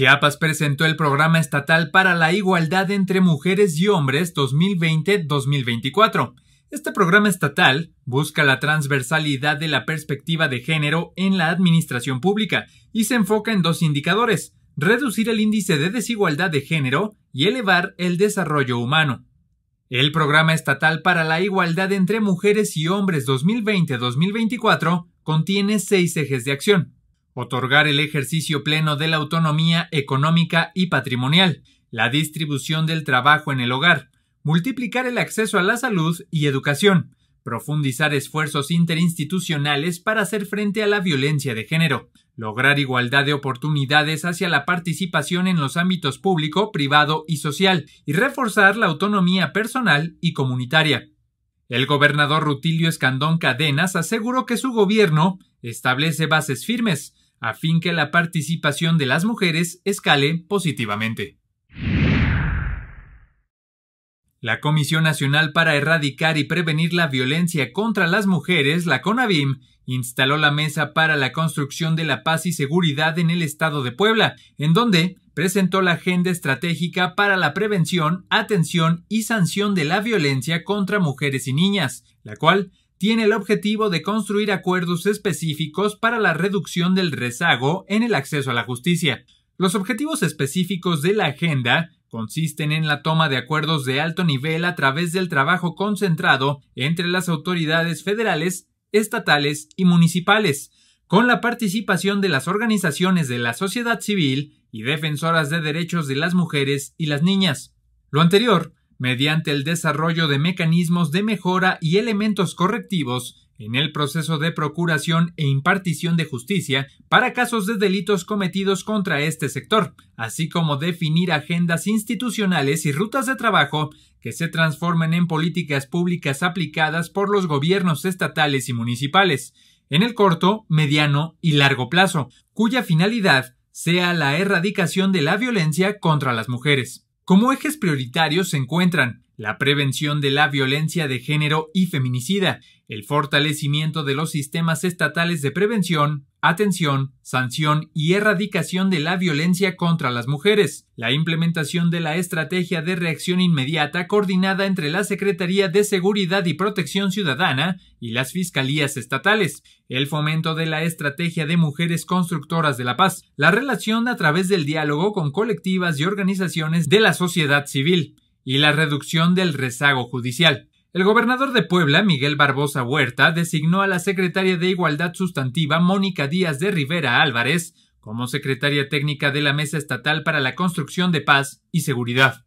Chiapas presentó el Programa Estatal para la Igualdad entre Mujeres y Hombres 2020-2024. Este programa estatal busca la transversalidad de la perspectiva de género en la administración pública y se enfoca en dos indicadores, reducir el índice de desigualdad de género y elevar el desarrollo humano. El Programa Estatal para la Igualdad entre Mujeres y Hombres 2020-2024 contiene seis ejes de acción otorgar el ejercicio pleno de la autonomía económica y patrimonial, la distribución del trabajo en el hogar, multiplicar el acceso a la salud y educación, profundizar esfuerzos interinstitucionales para hacer frente a la violencia de género, lograr igualdad de oportunidades hacia la participación en los ámbitos público, privado y social, y reforzar la autonomía personal y comunitaria. El gobernador Rutilio Escandón Cadenas aseguró que su gobierno establece bases firmes a fin que la participación de las mujeres escale positivamente. La Comisión Nacional para Erradicar y Prevenir la Violencia contra las Mujeres, la CONAVIM, instaló la Mesa para la Construcción de la Paz y Seguridad en el Estado de Puebla, en donde presentó la Agenda Estratégica para la Prevención, Atención y Sanción de la Violencia contra Mujeres y Niñas, la cual tiene el objetivo de construir acuerdos específicos para la reducción del rezago en el acceso a la justicia. Los objetivos específicos de la agenda consisten en la toma de acuerdos de alto nivel a través del trabajo concentrado entre las autoridades federales, estatales y municipales, con la participación de las organizaciones de la sociedad civil y defensoras de derechos de las mujeres y las niñas. Lo anterior mediante el desarrollo de mecanismos de mejora y elementos correctivos en el proceso de procuración e impartición de justicia para casos de delitos cometidos contra este sector, así como definir agendas institucionales y rutas de trabajo que se transformen en políticas públicas aplicadas por los gobiernos estatales y municipales, en el corto, mediano y largo plazo, cuya finalidad sea la erradicación de la violencia contra las mujeres como ejes prioritarios se encuentran la prevención de la violencia de género y feminicida, el fortalecimiento de los sistemas estatales de prevención, atención, sanción y erradicación de la violencia contra las mujeres, la implementación de la estrategia de reacción inmediata coordinada entre la Secretaría de Seguridad y Protección Ciudadana y las fiscalías estatales, el fomento de la estrategia de mujeres constructoras de la paz, la relación a través del diálogo con colectivas y organizaciones de la sociedad civil, y la reducción del rezago judicial. El gobernador de Puebla, Miguel Barbosa Huerta, designó a la secretaria de Igualdad Sustantiva, Mónica Díaz de Rivera Álvarez, como secretaria técnica de la Mesa Estatal para la Construcción de Paz y Seguridad.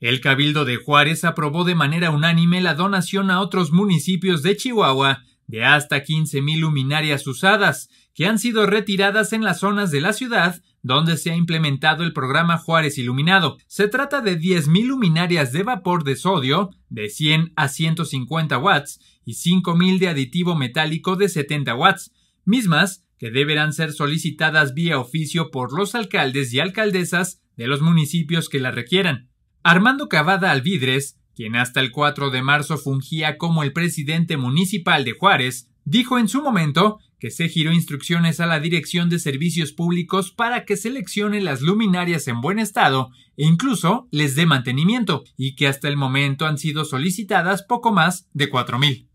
El Cabildo de Juárez aprobó de manera unánime la donación a otros municipios de Chihuahua de hasta 15.000 luminarias usadas, que han sido retiradas en las zonas de la ciudad donde se ha implementado el programa Juárez Iluminado. Se trata de 10.000 luminarias de vapor de sodio de 100 a 150 watts y 5.000 de aditivo metálico de 70 watts, mismas que deberán ser solicitadas vía oficio por los alcaldes y alcaldesas de los municipios que la requieran. Armando Cavada Alvidres, quien hasta el 4 de marzo fungía como el presidente municipal de Juárez, dijo en su momento que se giró instrucciones a la Dirección de Servicios Públicos para que seleccione las luminarias en buen estado e incluso les dé mantenimiento, y que hasta el momento han sido solicitadas poco más de 4.000.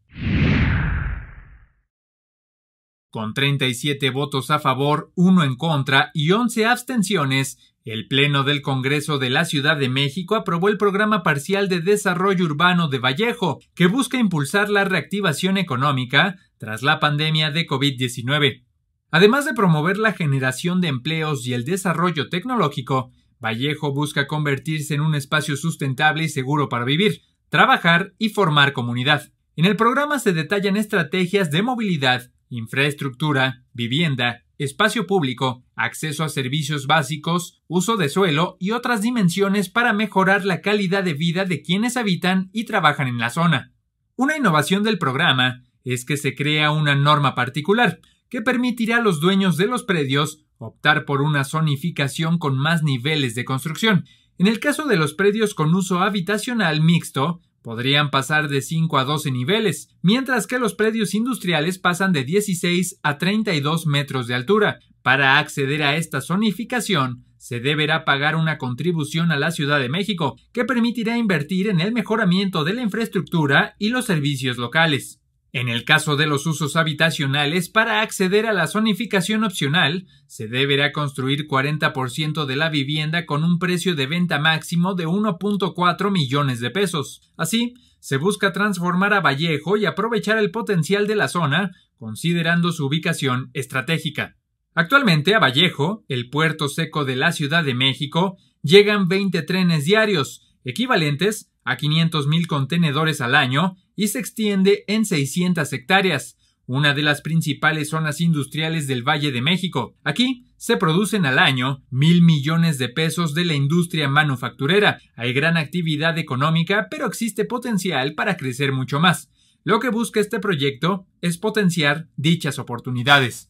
Con 37 votos a favor, 1 en contra y 11 abstenciones, el Pleno del Congreso de la Ciudad de México aprobó el Programa Parcial de Desarrollo Urbano de Vallejo, que busca impulsar la reactivación económica, tras la pandemia de COVID-19. Además de promover la generación de empleos y el desarrollo tecnológico, Vallejo busca convertirse en un espacio sustentable y seguro para vivir, trabajar y formar comunidad. En el programa se detallan estrategias de movilidad, infraestructura, vivienda, espacio público, acceso a servicios básicos, uso de suelo y otras dimensiones para mejorar la calidad de vida de quienes habitan y trabajan en la zona. Una innovación del programa es que se crea una norma particular que permitirá a los dueños de los predios optar por una zonificación con más niveles de construcción. En el caso de los predios con uso habitacional mixto, podrían pasar de 5 a 12 niveles, mientras que los predios industriales pasan de 16 a 32 metros de altura. Para acceder a esta zonificación, se deberá pagar una contribución a la Ciudad de México, que permitirá invertir en el mejoramiento de la infraestructura y los servicios locales. En el caso de los usos habitacionales, para acceder a la zonificación opcional, se deberá construir 40% de la vivienda con un precio de venta máximo de 1.4 millones de pesos. Así, se busca transformar a Vallejo y aprovechar el potencial de la zona, considerando su ubicación estratégica. Actualmente a Vallejo, el puerto seco de la Ciudad de México, llegan 20 trenes diarios, equivalentes a 500.000 contenedores al año y se extiende en 600 hectáreas, una de las principales zonas industriales del Valle de México. Aquí se producen al año mil millones de pesos de la industria manufacturera. Hay gran actividad económica, pero existe potencial para crecer mucho más. Lo que busca este proyecto es potenciar dichas oportunidades.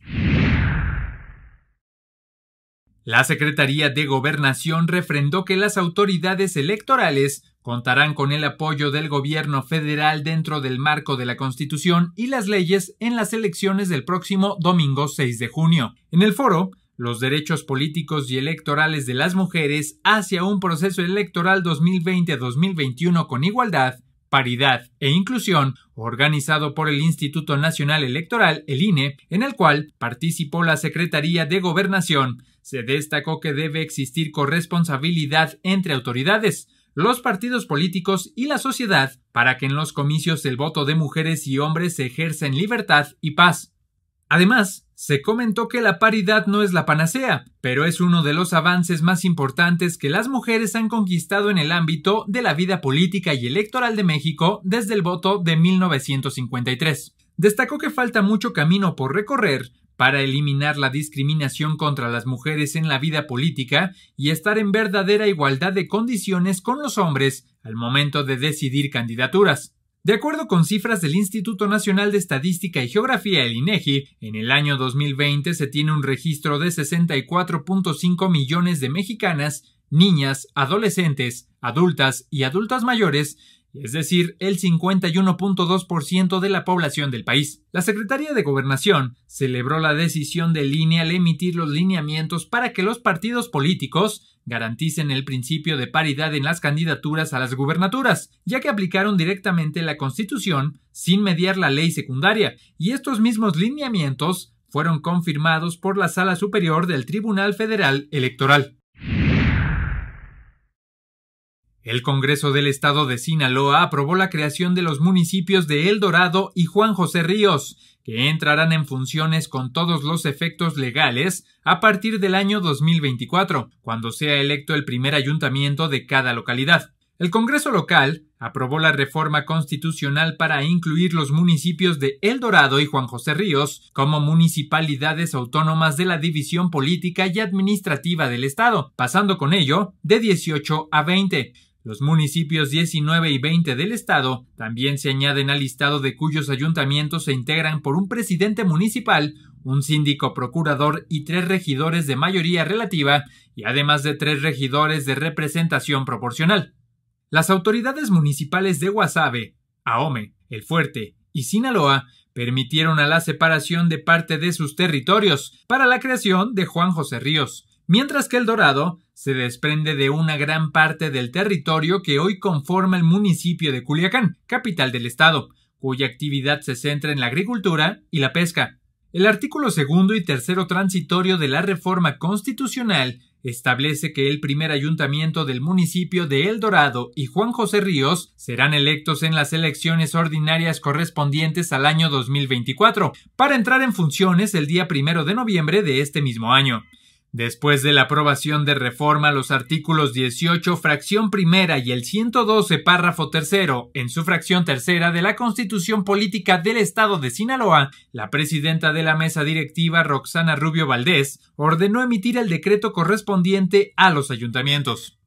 La Secretaría de Gobernación refrendó que las autoridades electorales Contarán con el apoyo del gobierno federal dentro del marco de la Constitución y las leyes en las elecciones del próximo domingo 6 de junio. En el foro, los derechos políticos y electorales de las mujeres hacia un proceso electoral 2020-2021 con igualdad, paridad e inclusión, organizado por el Instituto Nacional Electoral, el INE, en el cual participó la Secretaría de Gobernación, se destacó que debe existir corresponsabilidad entre autoridades, los partidos políticos y la sociedad para que en los comicios el voto de mujeres y hombres se ejerza en libertad y paz. Además, se comentó que la paridad no es la panacea, pero es uno de los avances más importantes que las mujeres han conquistado en el ámbito de la vida política y electoral de México desde el voto de 1953. Destacó que falta mucho camino por recorrer, para eliminar la discriminación contra las mujeres en la vida política y estar en verdadera igualdad de condiciones con los hombres al momento de decidir candidaturas. De acuerdo con cifras del Instituto Nacional de Estadística y Geografía, el INEGI, en el año 2020 se tiene un registro de 64.5 millones de mexicanas, niñas, adolescentes, adultas y adultas mayores es decir, el 51.2% de la población del país. La Secretaría de Gobernación celebró la decisión de línea al emitir los lineamientos para que los partidos políticos garanticen el principio de paridad en las candidaturas a las gubernaturas, ya que aplicaron directamente la Constitución sin mediar la ley secundaria, y estos mismos lineamientos fueron confirmados por la Sala Superior del Tribunal Federal Electoral. El Congreso del Estado de Sinaloa aprobó la creación de los municipios de El Dorado y Juan José Ríos, que entrarán en funciones con todos los efectos legales a partir del año 2024, cuando sea electo el primer ayuntamiento de cada localidad. El Congreso local aprobó la reforma constitucional para incluir los municipios de El Dorado y Juan José Ríos como municipalidades autónomas de la división política y administrativa del Estado, pasando con ello de 18 a 20. Los municipios 19 y 20 del estado también se añaden al listado de cuyos ayuntamientos se integran por un presidente municipal, un síndico procurador y tres regidores de mayoría relativa, y además de tres regidores de representación proporcional. Las autoridades municipales de Guasave, Aome, El Fuerte y Sinaloa permitieron a la separación de parte de sus territorios para la creación de Juan José Ríos, mientras que el Dorado se desprende de una gran parte del territorio que hoy conforma el municipio de Culiacán, capital del estado, cuya actividad se centra en la agricultura y la pesca. El artículo segundo y tercero transitorio de la reforma constitucional establece que el primer ayuntamiento del municipio de El Dorado y Juan José Ríos serán electos en las elecciones ordinarias correspondientes al año 2024, para entrar en funciones el día primero de noviembre de este mismo año. Después de la aprobación de reforma los artículos 18, fracción primera y el 112, párrafo tercero, en su fracción tercera de la Constitución Política del Estado de Sinaloa, la presidenta de la mesa directiva, Roxana Rubio Valdés, ordenó emitir el decreto correspondiente a los ayuntamientos.